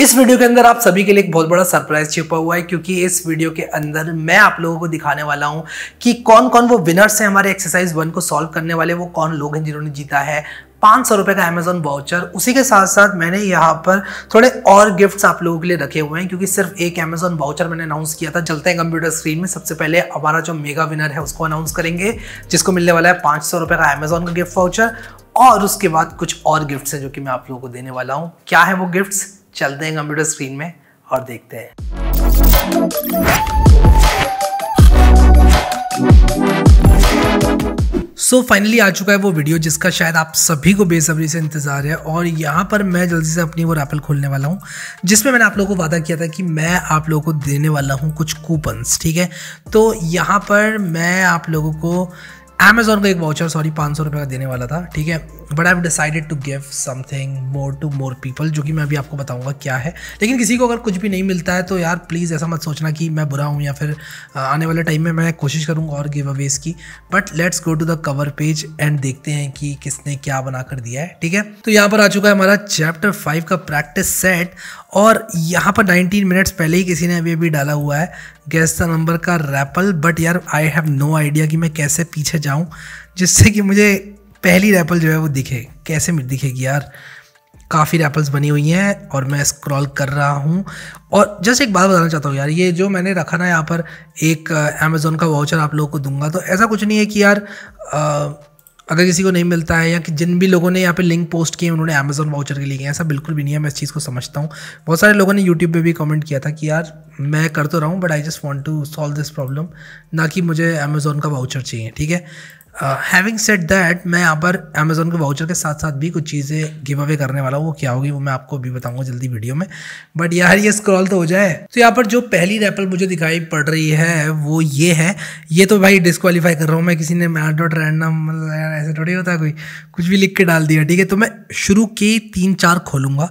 इस वीडियो के अंदर आप सभी के लिए एक बहुत बड़ा सरप्राइज छिपा हुआ है क्योंकि इस वीडियो के अंदर मैं आप लोगों को दिखाने वाला हूं कि कौन कौन वो विनर्स हैं हमारे एक्सरसाइज वन को सॉल्व करने वाले वो कौन लोग हैं जिन्होंने जीता है पाँच सौ रुपये का अमेजोन वाउचर उसी के साथ साथ मैंने यहाँ पर थोड़े और गिफ्ट्स आप लोगों के लिए रखे हुए हैं क्योंकि सिर्फ एक अमेजोन वाउचर मैंने अनाउंस किया था चलते हैं कंप्यूटर स्क्रीन में सबसे पहले हमारा जो मेगा विनर है उसको अनाउंस करेंगे जिसको मिलने वाला है पाँच सौ का अमेजोन का गिफ्ट वाउचर और उसके बाद कुछ और गिफ्ट्स हैं जो कि मैं आप लोगों को देने वाला हूँ क्या है वो गिफ्ट्स चलते हैं कंप्यूटर स्क्रीन में और देखते हैं सो so फाइनली आ चुका है वो वीडियो जिसका शायद आप सभी को बेसब्री से इंतज़ार है और यहाँ पर मैं जल्दी से अपनी वो रैपल खोलने वाला हूँ जिसमें मैंने आप लोगों को वादा किया था कि मैं आप लोगों को देने वाला हूँ कुछ कूपन्स ठीक है तो यहाँ पर मैं आप लोगों को अमेज़ोन का एक वाउचर सॉरी पाँच सौ रुपये का देने वाला था ठीक है but I decided to give something more to more people जो कि मैं अभी आपको बताऊंगा क्या है लेकिन किसी को अगर कुछ भी नहीं मिलता है तो यार प्लीज़ ऐसा मत सोचना कि मैं बुरा हूँ या फिर आने वाले टाइम में मैं कोशिश करूँगा और गिव अवेज की but let's go to the cover page and देखते हैं कि किसने क्या बना कर दिया है ठीक है तो यहाँ पर आ चुका है हमारा चैप्टर फाइव का प्रैक्टिस सेट और यहाँ पर 19 मिनट्स पहले ही किसी ने अभी अभी डाला हुआ है गैस द नंबर का रैपल बट यार आई हैव नो आइडिया कि मैं कैसे पीछे जाऊँ जिससे कि मुझे पहली रैपल जो है वो दिखे कैसे दिखेगी यार काफ़ी रैपल्स बनी हुई हैं और मैं स्क्रॉल कर रहा हूँ और जस्ट एक बात बताना चाहता हूँ यार ये जो मैंने रखा ना यहाँ पर एक अमेज़ोन uh, का वाउचर आप लोगों को दूंगा तो ऐसा कुछ नहीं है कि यार आ, uh, अगर किसी को नहीं मिलता है या कि जिन भी लोगों ने यहाँ पे लिंक पोस्ट किए उन्होंने अमेजोन वाउचर के लिए किए ऐसा बिल्कुल भी नहीं है मैं इस चीज़ को समझता हूँ बहुत सारे लोगों ने यूट्यूब पे भी कमेंट किया था कि यार मैं कर तो रहा हूँ but I just want to solve this problem ना कि मुझे अमेजोन का वाउचर चाहिए ठीक है हैविंग सेट दैट मैं यहाँ पर अमेजोन के वाउचर के साथ साथ भी कुछ चीज़ें गिव अवे करने वाला हूँ वो क्या होगी वो मैं आपको भी बताऊंगा जल्दी वीडियो में बट यार ये स्क्रॉल तो हो जाए तो यहाँ पर जो पहली रैपल मुझे दिखाई पड़ रही है वो ये है ये तो भाई डिस्कवालीफाई कर रहा हूँ मैं किसी ने मैट डॉट रैंडम ऐसे थोड़ी होता है कोई कुछ भी लिख के डाल दिया ठीक है तो मैं शुरू के तीन चार खोलूँगा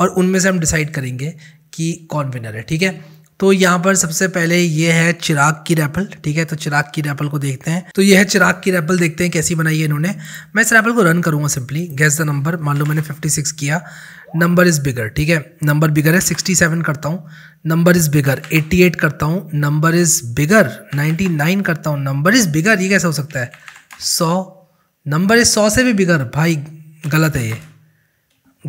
और उनमें से हम डिसाइड करेंगे कि कौन विनर है ठीक है तो यहाँ पर सबसे पहले ये है चिराग की रैपल ठीक है तो चिराग की रैपल को देखते हैं तो ये है चिराग की रैपल देखते हैं कैसी बनाई है इन्होंने मैं इस रैपल को रन करूँगा सिंपली गैस द नंबर मान लो मैंने 56 किया नंबर इज़ बिगर ठीक है नंबर बिगर है 67 करता हूँ नंबर इज़ बिगर 88 करता हूँ नंबर इज़ बिगर 99 करता हूँ नंबर इज़ बिगर ये कैसे हो सकता है सौ नंबर इज़ सौ से भी बिगर भाई गलत है ये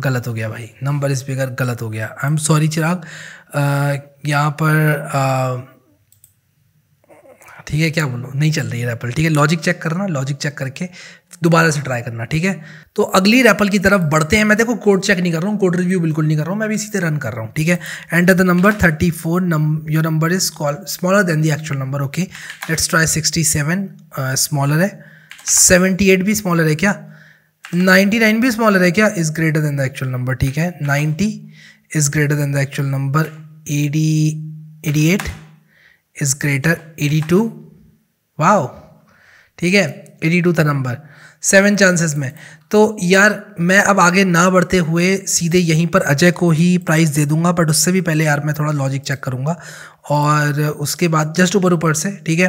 गलत हो गया भाई नंबर इज़ बिगर गलत हो गया आई एम सॉरी चिराग यहाँ पर ठीक है क्या बोलो नहीं चल रही है रैपल ठीक है लॉजिक चेक करना लॉजिक चेक करके दोबारा से ट्राई करना ठीक है तो अगली रैपल की तरफ बढ़ते हैं मैं देखो कोड चेक नहीं कर रहा हूँ कोड रिव्यू बिल्कुल नहीं कर रहा हूँ मैं भी सीधे रन कर रहा हूँ ठीक है enter the number thirty four your number is smaller than the actual number okay let's try sixty seven smaller है सेवेंटी एट भी स्मॉलर है क्या नाइन्टी नाइन भी स्मॉलर है क्या is greater than the actual number ठीक है ninety is greater than the actual number AD 88 is greater 82 वाह ठीक है 82 था नंबर सेवन चांसेस में तो यार मैं अब आगे ना बढ़ते हुए सीधे यहीं पर अजय को ही प्राइस दे दूंगा बट उससे भी पहले यार मैं थोड़ा लॉजिक चेक करूंगा और उसके बाद जस्ट ऊपर ऊपर से ठीक है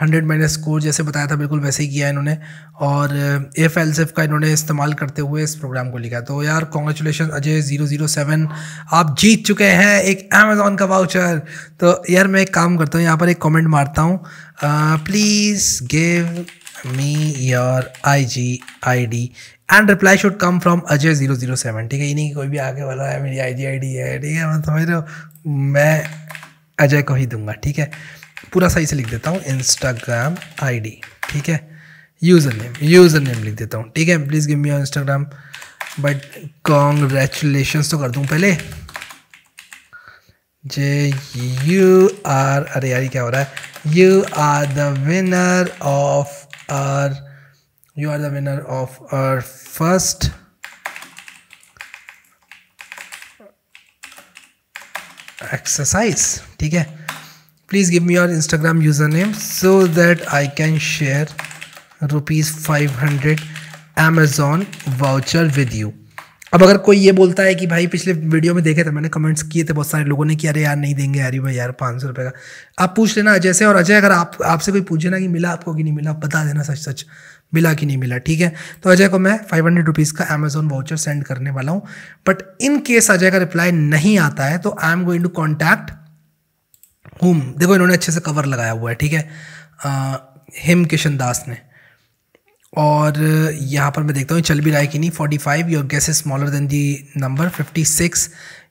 हंड्रेड माइनस स्कोर जैसे बताया था बिल्कुल वैसे ही किया इन्होंने और एफ एल सेफ का इन्होंने इस्तेमाल करते हुए इस प्रोग्राम को लिखा तो यार congratulation Ajay zero zero seven आप जीत चुके हैं एक अमेज़ोन का वाउचर तो यार मैं एक काम करता हूँ यहाँ पर एक कमेंट मारता हूँ please give me your I G I D and reply should come from Ajay zero zero seven ठीक है ये नहीं कोई भी आगे वाला है मेरी आई जी आई डी है ठीक है मतलब समझ रहे हो मैं अजय को ही दूंगा ठीक है पूरा सही से लिख देता हूँ इंस्टाग्राम आईडी ठीक है यूज़र नेम यूज़र नेम लिख देता हूँ ठीक है please give me your Instagram but congratulation तो कर दूँ पहले जे यू आर अरे यार क्या हो रहा है you are the winner of our you are the winner of our first exercise ठीक है please give me your instagram username so that i can share rupees 500 amazon voucher with you अब अगर कोई ये बोलता है कि भाई पिछले वीडियो में देखे थे मैंने कमेंट्स किए थे बहुत सारे लोगों ने कि अरे यार नहीं देंगे अरे भाई यार पाँच सौ रुपये का आप पूछ लेना अजय से और अजय अगर आप आपसे कोई पूछे ना कि मिला आपको कि नहीं मिला आप बता देना सच सच मिला कि नहीं मिला ठीक है तो अजय को मैं फाइव हंड्रेड रुपीज़ का अमेजोन वाउचर सेंड करने वाला हूँ बट इन केस अजय का रिप्लाई नहीं आता है तो I am going to contact whom देखो इन्होंने अच्छे से कवर लगाया हुआ है ठीक है हिम किशन दास ने और यहाँ पर मैं देखता हूँ चल भी रहा है कि नहीं forty five your guess is smaller than the number fifty six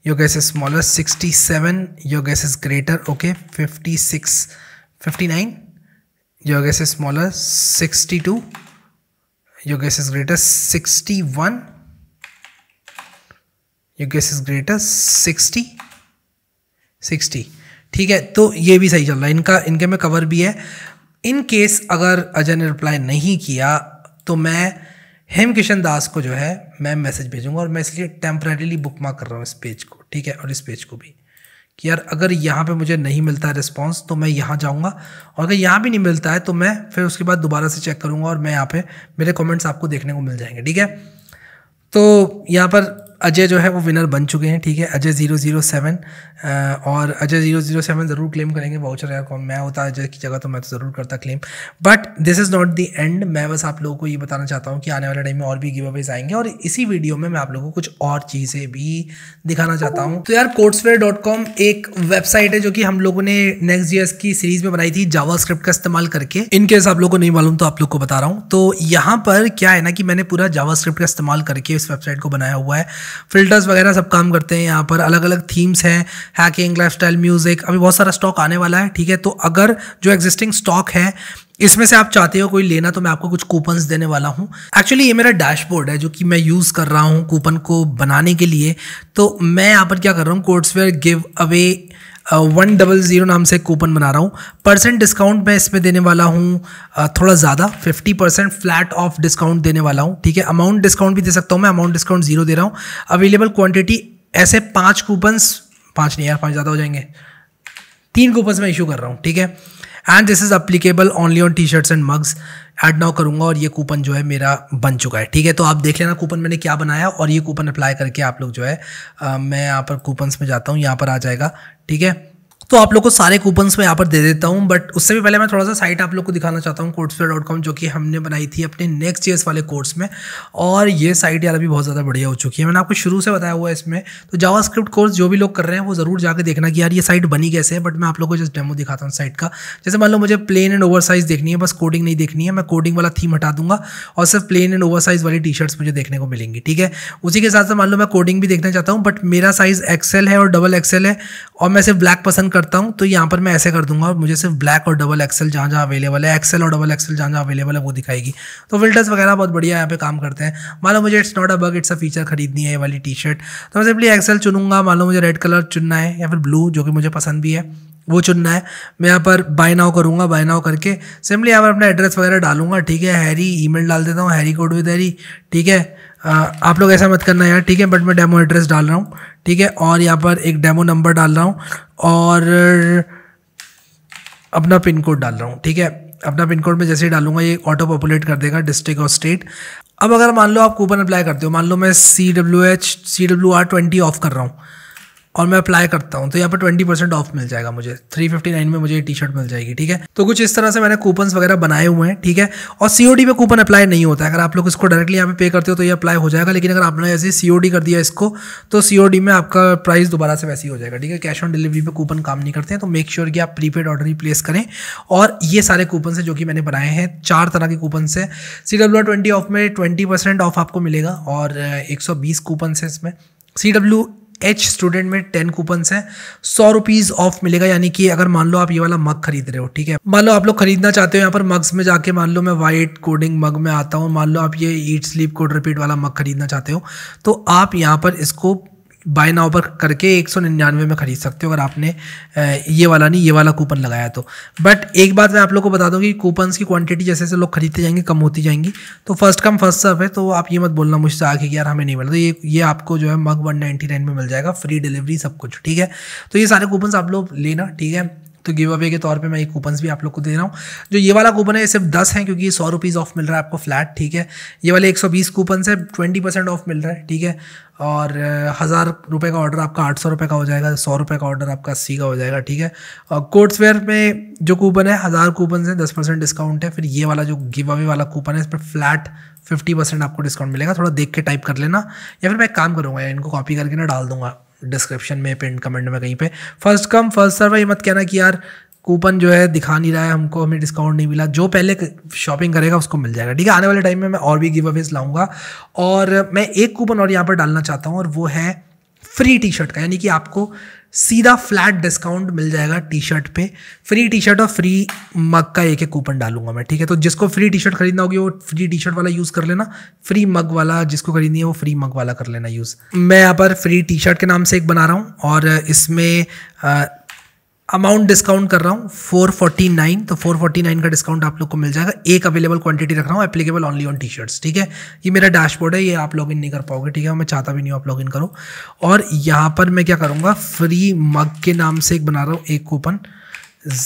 your guess is smaller sixty seven your guess is greater okay fifty six fifty nine your guess is smaller sixty two your guess is greater sixty one your guess is greater sixty sixty ठीक है तो ये भी सही चल रहा है इनका इनके में कवर भी है इन केस अगर अजय ने रिप्लाई नहीं किया तो मैं हेम किशन दास को जो है मैं मैसेज भेजूंगा और मैं इसलिए टेम्प्रेरीली बुक मार्क कर रहा हूँ इस पेज को ठीक है और इस पेज को भी कि यार अगर यहाँ पे मुझे नहीं मिलता है रिस्पॉन्स तो मैं यहाँ जाऊँगा और अगर यहाँ भी नहीं मिलता है तो मैं फिर उसके बाद दोबारा से चेक करूँगा और मैं यहाँ पे मेरे कमेंट्स आपको देखने को मिल जाएंगे ठीक है तो यहाँ पर अजय जो है वो विनर बन चुके हैं ठीक है अजय जीरो जीरो सेवन और अजय जीरो जीरो सेवन ज़रूर क्लेम करेंगे वाउचर या कौन मैं होता अजय की जगह तो मैं तो ज़रूर करता claim but this is not the end मैं बस आप लोगों को ये बताना चाहता हूँ कि आने वाले टाइम में और भी गिव अवेज आएंगे और इसी वीडियो में मैं आप लोगों को कुछ और चीज़ें भी दिखाना चाहता हूँ तो यार कोर्ट्सवेयर डॉट कॉम एक वेबसाइट है जो कि हम लोगों ने नेक्स्ट ईयर की सीरीज़ में बनाई थी जावा स्क्रिप्ट का इस्तेमाल करके इनकेस आप लोग को नहीं मालूम तो आप लोग को बता रहा हूँ तो यहाँ पर क्या है ना कि मैंने पूरा जावा स्क्रिप्ट का इस्तेमाल करके इस वेबसाइट को बनाया हुआ है फिल्टर्स वगैरह सब काम करते हैं यहाँ पर अलग अलग थीम्स हैं हैकिंग लाइफ स्टाइल म्यूज़िक अभी बहुत सारा स्टॉक आने वाला है ठीक है तो अगर जो एग्जिस्टिंग स्टॉक है इसमें से आप चाहते हो कोई लेना तो मैं आपको कुछ कूपन्स देने वाला हूँ एक्चुअली ये मेरा डैशबोर्ड है जो कि मैं यूज़ कर रहा हूँ कूपन को बनाने के लिए तो मैं यहाँ पर क्या कर रहा हूँ Codeswear giveaway one double zero नाम से कूपन बना रहा हूँ परसेंट डिस्काउंट मैं इसमें देने वाला हूँ थोड़ा ज़्यादा fifty percent flat off discount देने वाला हूँ ठीक है अमाउंट डिस्काउंट भी दे सकता हूँ मैं अमाउंट डिस्काउंट जीरो दे रहा हूँ अवेलेबल क्वान्टिटी ऐसे पाँच कूपन्स पाँच नहीं यार पाँच ज़्यादा हो जाएंगे तीन कूपन्स मैं इशू कर रहा हूँ ठीक है and this is applicable only on T shirts and mugs add now करूँगा और ये कूपन जो है मेरा बन चुका है ठीक है तो आप देख लेना कूपन मैंने क्या बनाया और ये कूपन अप्लाई करके आप लोग जो है आ, मैं यहाँ पर कूपन्स में जाता हूँ यहाँ पर आ जाएगा ठीक है तो आप लोग को सारे कूपन्स मैं यहाँ पर दे देता हूँ बट उससे भी पहले मैं थोड़ा सा साइट आप लोग को दिखाना चाहता हूँ कोर्ट्स डॉट कॉम जो कि हमने बनाई थी अपने नेक्स्ट ईयर्स वाले कोर्स में और ये साइट यार अभी बहुत ज़्यादा बढ़िया हो चुकी है मैंने आपको शुरू से बताया हुआ है इसमें तो जावा स्क्रिप्ट कोर्स जो भी लोग कर रहे हैं वो ज़रूर जाकर देखना कि यार ये साइट बनी कैसे है बट मैं आप लोग को जस्ट डेमो दिखाता हूँ साइट का जैसे मान लो मुझे प्लेन एंड ओवर साइज़ देखनी है बस कोडिंग नहीं देखनी है मैं कोडिंग वाला थीम हटा दूंगा और सिर्फ प्लेन एंड ओवर साइज़ वाली टी शर्ट्स मुझे देखने को मिलेंगी ठीक है उसी के साथ मान लो मैं कोडिंग भी देखना चाहता हूँ बट मेरा साइज़ एक्सेल है और डबल एक्सेल है और मैं सिर्फ ब्लैक पसंद करता हूँ तो यहाँ पर मैं ऐसे कर दूंगा मुझे सिर्फ ब्लैक और डबल एक्सेल जहाँ जहाँ अवेलेबल है एक्सेल और डबल एक्सेल जहाँ जहाँ अवेलेबल है वो दिखाएगी तो फिल्टर्स वगैरह बहुत बढ़िया यहाँ पे काम करते हैं मान लो मुझे it's not a bug it's a feature खरीदनी है ये वाली टी शर्ट तो मैं सिंपली एक्सेल चुनूंगा मान लो मुझे रेड कलर चुनना है या फिर ब्लू जो कि मुझे पसंद भी है वो चुनना है मैं यहाँ पर बाय नाउ करूँगा बाय नाउ करके सिंपली यहाँ पर अपना एड्रेस वगैरह डालूंगा ठीक है हैरी ईमेल डाल देता हूँ हैरी कोड विद हैरी ठीक है आप लोग ऐसा मत करना यार ठीक है बट मैं डेमो एड्रेस डाल रहा हूँ ठीक है और यहाँ पर एक डेमो नंबर डाल रहा हूँ और अपना पिन कोड डाल रहा हूँ ठीक है अपना पिन कोड में जैसे ही डालूंगा ये ऑटो पॉपुलेट कर देगा डिस्ट्रिक्ट और स्टेट अब अगर मान लो आप कूपन अप्लाई करते हो मान लो मैं C W H C W R twenty off कर रहा हूँ और मैं अप्लाई करता हूँ तो यहाँ पर ट्वेंटी परसेंट ऑफ मिल जाएगा मुझे थ्री फिफ्टी नाइन में मुझे टी शर्ट मिल जाएगी ठीक है तो कुछ इस तरह से मैंने कूपन वगैरह बनाए हुए हैं ठीक है और सी ओ डी पे कूपन अप्लाई नहीं होता है अगर आप लोग इसको डायरेक्टली यहाँ पे पे करते हो तो ये अप्लाई हो जाएगा लेकिन अगर आपने ऐसे डी कर दिया इसको तो सी ओ डी में आपका प्राइस दोबारा से वैसे ही हो जाएगा ठीक है कैश ऑन डिलीवरी पर कूपन काम नहीं करते हैं तो मेक श्योर कि आप प्रीपेड ऑर्डर ही प्लेस करें और ये सारे कूपन से जो कि मैंने बनाए हैं चार तरह के कूपन से सी डब्ल्यू ट्वेंटी ऑफ में ट्वेंटी परसेंट ऑफ आपको मिलेगा और एक सौ बीस कूपन है इसमें सी डब्ल्यू एच स्टूडेंट में टेन कूपन है सौ रुपीज़ ऑफ मिलेगा यानी कि अगर मान लो आप ये वाला मग खरीद रहे हो ठीक है मान लो आप लोग खरीदना चाहते हो यहाँ पर मग्स में जाके मान लो मैं वाइट कोडिंग मग में आता हूँ मान लो आप ये ईट स्लीप कोड रिपीट वाला मग खरीदना चाहते हो तो आप यहाँ पर इसको बाय नाउ पर करके एक सौ निन्यानवे में ख़रीद सकते हो अगर आपने ये वाला नहीं ये वाला कूपन लगाया तो बट एक बात मैं आप लोग को बता दूँ कि कूपन्स की क्वांटिटी जैसे जैसे लोग खरीदते जाएंगे कम होती जाएंगी तो फर्स्ट कम फर्स्ट सर्व है तो आप ये मत बोलना मुझसे आगे कि यार हमें नहीं मिला तो ये ये आपको जो है मग वन नाइन्टी नाइन में मिल जाएगा फ्री डिलीवरी सब कुछ ठीक है तो ये सारे कूपन्स आप लोग लेना ठीक है तो गिव अवे के तौर पे मैं ये कूपन भी आप लोग को दे रहा हूँ जो ये वाला कूपन है ये सिर्फ दस है क्योंकि ये सौ रुपीज़ ऑफ मिल रहा है आपको फ्लैट ठीक है ये वाले एक सौ बीस कूपन है ट्वेंटी परसेंट ऑफ मिल रहा है ठीक है और हज़ार रुपये का ऑर्डर आपका आठ सौ रुपये का हो जाएगा सौ रुपये का ऑर्डर आपका अस्सी का हो जाएगा ठीक है और कोर्ट्सवेयर में जो कूपन है हज़ार कूपन है दस परसेंट डिस्काउंट है फिर ये वाला जो गिव अवे वाला कूपन है इस पर फ्लैट फिफ्टी परसेंट आपको डिस्काउंट मिलेगा थोड़ा देख के टाइप कर लेना या फिर मैं काम करूँगा इनको कॉपी करके ना डाल दूंगा डिस्क्रिप्शन में पिन कमेंट में कहीं पे फर्स्ट कम फर्स्ट सर्व ये मत कहना कि यार कूपन जो है दिखा नहीं रहा है हमको हमें डिस्काउंट नहीं मिला जो पहले शॉपिंग करेगा उसको मिल जाएगा ठीक है आने वाले टाइम में मैं और भी गिव अवेज लाऊंगा और मैं एक कूपन और यहाँ पर डालना चाहता हूँ और वो है फ्री टी शर्ट का यानी कि आपको सीधा फ्लैट डिस्काउंट मिल जाएगा टी शर्ट पे फ्री टी शर्ट और फ्री मग का एक एक कूपन डालूंगा मैं ठीक है तो जिसको फ्री टी शर्ट खरीदना होगी वो फ्री टी शर्ट वाला यूज़ कर लेना फ्री मग वाला जिसको खरीदनी है वो फ्री मग वाला कर लेना यूज़ मैं यहाँ पर फ्री टी शर्ट के नाम से एक बना रहा हूँ और इसमें अमाउंट डिस्काउंट कर रहा हूँ फोर फोर्टी नाइन तो फोर फोर्टी नाइन का डिस्काउंट आप लोग को मिल जाएगा एक अवेलेबल क्वांटिटी रख रहा हूँ applicable only on T shirts ठीक है ये मेरा डैशबोर्ड है ये आप लॉग इन नहीं कर पाओगे ठीक है मैं चाहता भी नहीं हूँ आप लॉग इन करो और यहाँ पर मैं क्या करूँगा फ्री मग के नाम से एक बना रहा हूँ एक कूपन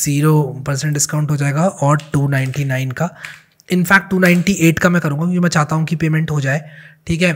ज़ीरो परसेंट डिस्काउंट हो जाएगा और टू नाइन्टी नाइन का इनफैक्ट टू नाइन्टी एट का मैं करूँगा क्योंकि मैं चाहता हूँ कि पेमेंट हो जाए ठीक है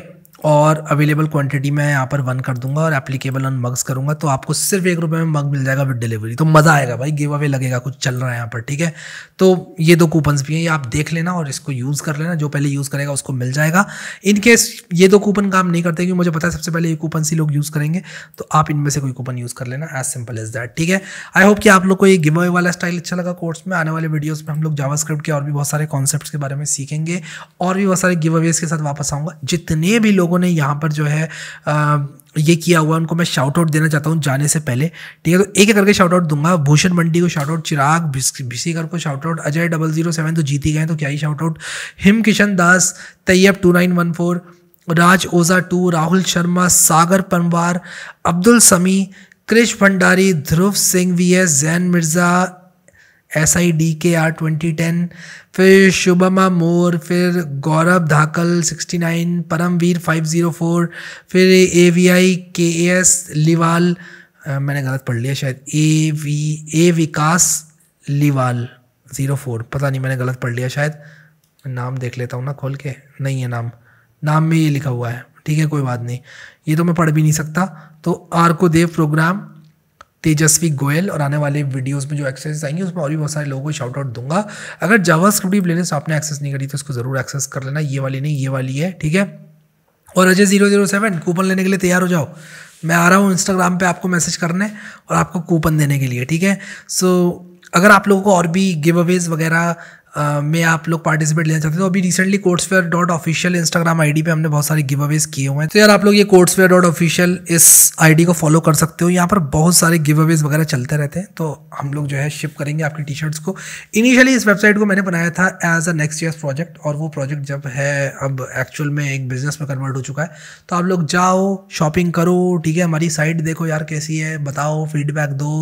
और अवेलेबल क्वांटिटी मैं यहाँ पर वन कर दूंगा और एप्लीकेबल ऑन मग्स करूँगा तो आपको सिर्फ एक रुपये में मग मिल जाएगा विद डिलीवरी तो मज़ा आएगा भाई गिव अवे लगेगा कुछ चल रहा है यहाँ पर ठीक है तो ये दो कूपन्स भी हैं ये आप देख लेना और इसको यूज़ कर लेना जो पहले यूज़ करेगा उसको मिल जाएगा इनकेस ये दो कूपन काम नहीं करते क्योंकि मुझे पता है सबसे पहले ये कूपन ही लोग यूज़ करेंगे तो आप इनमें से कोई कूपन यूज़ कर लेना एज सिंपल एज दैट ठीक है आई होप कि आप लोग को ये गिव अवे वाला स्टाइल अच्छा लगा कोर्स में आने वाले वीडियोज़ में हम लोग जावास्क्रिप्ट के और भी बहुत सारे कॉन्सेप्ट के बारे में सीखेंगे और भी बहुत सारे गिव अवेज के साथ वापस आऊँगा जितने भी लोगों लोगों ने यहाँ पर जो है आ, ये किया हुआ उनको मैं शाउट आउट देना चाहता हूँ जाने से पहले ठीक है तो एक एक करके शाउट आउट दूंगा भूषण मंडी को शाउट आउट चिराग भिसीकर को shout out Ajay double zero seven तो जीत ही गए तो क्या ही shout out Him Kishan Das Taiyab two nine one four Raj Oza two Rahul Sharma Sagar Panwar Abdul Sami Krish Bhandari Dhruv Singh V S Jain Mirza S I D K R twenty ten फिर शुभमा मोर फिर Gaurav Dhakal sixty nine Paramvir five zero four फिर ए वी आई के ए एस लिवाल मैंने गलत पढ़ लिया शायद A V A Vikas Liwal zero four पता नहीं मैंने गलत पढ़ लिया शायद नाम देख लेता हूँ ना खोल के नहीं है नाम नाम में ये लिखा हुआ है ठीक है कोई बात नहीं ये तो मैं पढ़ भी नहीं सकता तो आर को देव प्रोग्राम तेजस्वी गोयल और आने वाले वीडियोस में जो एक्सेस आएंगे उसमें और भी बहुत सारे लोगों को शॉर्ट आउट दूंगा अगर जावा स्क्रिप्ट प्लेलिस्ट आपने एक्सेस नहीं करी तो उसको ज़रूर एक्सेस कर लेना ये वाली नहीं ये वाली है ठीक है और Ajay zero zero seven coupon लेने के लिए तैयार हो जाओ मैं आ रहा हूँ इंस्टाग्राम पे आपको मैसेज करने और आपको कूपन देने के लिए ठीक है सो so, अगर आप लोगों को और भी गिव अवेज वगैरह में आप लोग पार्टिसिपेट लेना चाहते हो तो अभी recently Codeswear dot official Instagram ID पे हमने बहुत सारे गिव अवेज किए हुए हैं तो यार आप लोग ये कोर्ट्सवेयर डॉट ऑफिशियल इस आईडी को फॉलो कर सकते हो यहाँ पर बहुत सारे गिव अवेज वगैरह चलते रहते हैं तो हम लोग जो है शिप करेंगे आपकी टी शर्ट्स को इनिशियली इस वेबसाइट को मैंने बनाया था as a next year project और वो प्रोजेक्ट जब है अब एक्चुअल में एक बिजनेस में कन्वर्ट हो चुका है तो आप लोग जाओ शॉपिंग करो ठीक है हमारी साइट देखो यार कैसी है बताओ फीडबैक दो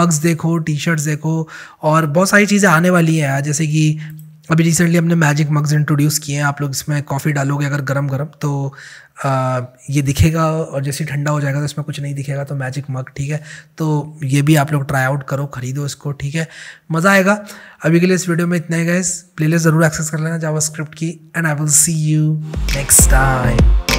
मग्स देखो टी शर्ट्स देखो और बहुत सारी चीज़ें आने वाली हैं जैसे कि अभी रिसेंटली हमने मैजिक मग्स इंट्रोड्यूस किए हैं आप लोग इसमें कॉफ़ी डालोगे अगर गरम गरम तो आ, ये दिखेगा और जैसे ठंडा हो जाएगा तो इसमें कुछ नहीं दिखेगा तो मैजिक मग ठीक है तो ये भी आप लोग ट्राई आउट करो खरीदो इसको ठीक है मज़ा आएगा अभी के लिए इस वीडियो में इतना ही गए प्लेलिस्ट ज़रूर एक्सेस कर लेना जावा की and I will see you next time